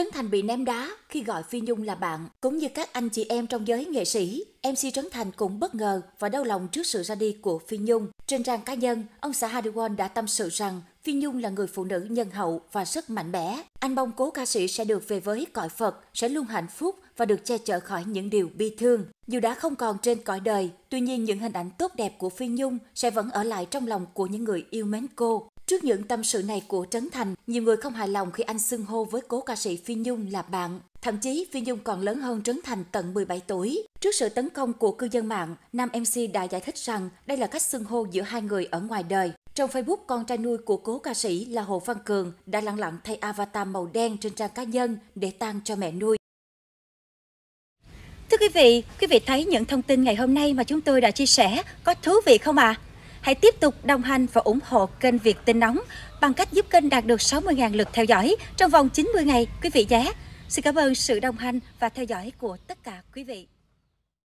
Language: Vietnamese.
Trấn Thành bị ném đá khi gọi Phi Nhung là bạn, cũng như các anh chị em trong giới nghệ sĩ. MC Trấn Thành cũng bất ngờ và đau lòng trước sự ra đi của Phi Nhung. Trên trang cá nhân, ông xã Hadiwon đã tâm sự rằng Phi Nhung là người phụ nữ nhân hậu và rất mạnh mẽ. Anh mong cố ca sĩ sẽ được về với cõi Phật, sẽ luôn hạnh phúc và được che chở khỏi những điều bi thương. Dù đã không còn trên cõi đời, tuy nhiên những hình ảnh tốt đẹp của Phi Nhung sẽ vẫn ở lại trong lòng của những người yêu mến cô. Trước những tâm sự này của Trấn Thành, nhiều người không hài lòng khi anh xưng hô với cố ca sĩ Phi Nhung là bạn. Thậm chí Phi Nhung còn lớn hơn Trấn Thành tận 17 tuổi. Trước sự tấn công của cư dân mạng, nam MC đã giải thích rằng đây là cách xưng hô giữa hai người ở ngoài đời. Trong Facebook, con trai nuôi của cố ca sĩ là Hồ Văn Cường đã lặng lặng thay avatar màu đen trên trang cá nhân để tang cho mẹ nuôi. Thưa quý vị, quý vị thấy những thông tin ngày hôm nay mà chúng tôi đã chia sẻ có thú vị không ạ? À? Hãy tiếp tục đồng hành và ủng hộ kênh Việt Tin Nóng bằng cách giúp kênh đạt được 60.000 lượt theo dõi trong vòng 90 ngày, quý vị nhé. Xin cảm ơn sự đồng hành và theo dõi của tất cả quý vị.